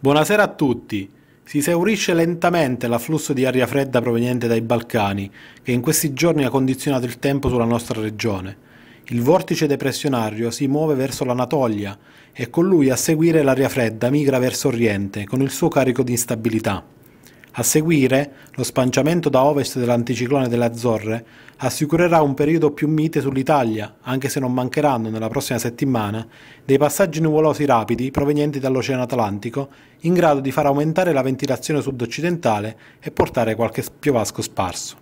Buonasera a tutti. Si esaurisce lentamente l'afflusso di aria fredda proveniente dai Balcani, che in questi giorni ha condizionato il tempo sulla nostra regione. Il vortice depressionario si muove verso l'Anatolia e con lui a seguire l'aria fredda migra verso Oriente con il suo carico di instabilità. A seguire, lo spanciamento da ovest dell'anticiclone delle Azzorre assicurerà un periodo più mite sull'Italia, anche se non mancheranno nella prossima settimana dei passaggi nuvolosi rapidi provenienti dall'Oceano Atlantico in grado di far aumentare la ventilazione sud-occidentale e portare qualche piovasco sparso.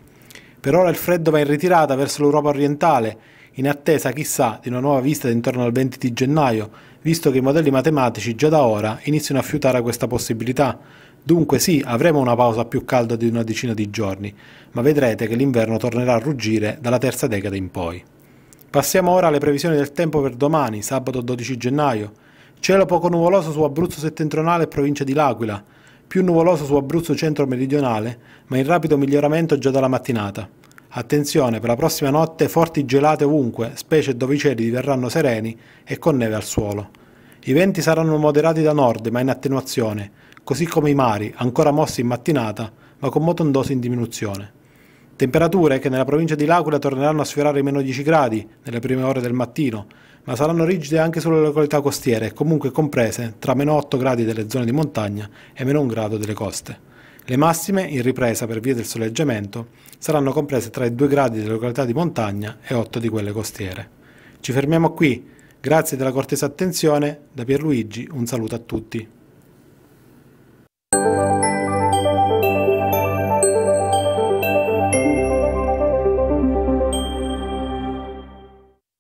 Per ora il freddo va in ritirata verso l'Europa orientale in attesa chissà di una nuova vista intorno al 20 di gennaio, visto che i modelli matematici già da ora iniziano a fiutare questa possibilità. Dunque sì, avremo una pausa più calda di una decina di giorni, ma vedrete che l'inverno tornerà a ruggire dalla terza decada in poi. Passiamo ora alle previsioni del tempo per domani, sabato 12 gennaio. Cielo poco nuvoloso su Abruzzo settentrionale e provincia di L'Aquila, più nuvoloso su Abruzzo centro-meridionale, ma in rapido miglioramento già dalla mattinata. Attenzione, per la prossima notte forti gelate ovunque, specie dove i cieli diverranno sereni e con neve al suolo. I venti saranno moderati da nord ma in attenuazione, così come i mari, ancora mossi in mattinata ma con motondosi in diminuzione. Temperature che nella provincia di L'Aquila torneranno a sfiorare i meno 10 gradi nelle prime ore del mattino, ma saranno rigide anche sulle località costiere, comunque comprese tra meno 8 gradi delle zone di montagna e meno 1 grado delle coste. Le massime, in ripresa per via del soleggiamento, saranno comprese tra i 2 gradi delle località di montagna e 8 di quelle costiere. Ci fermiamo qui, grazie della cortesa attenzione, da Pierluigi un saluto a tutti.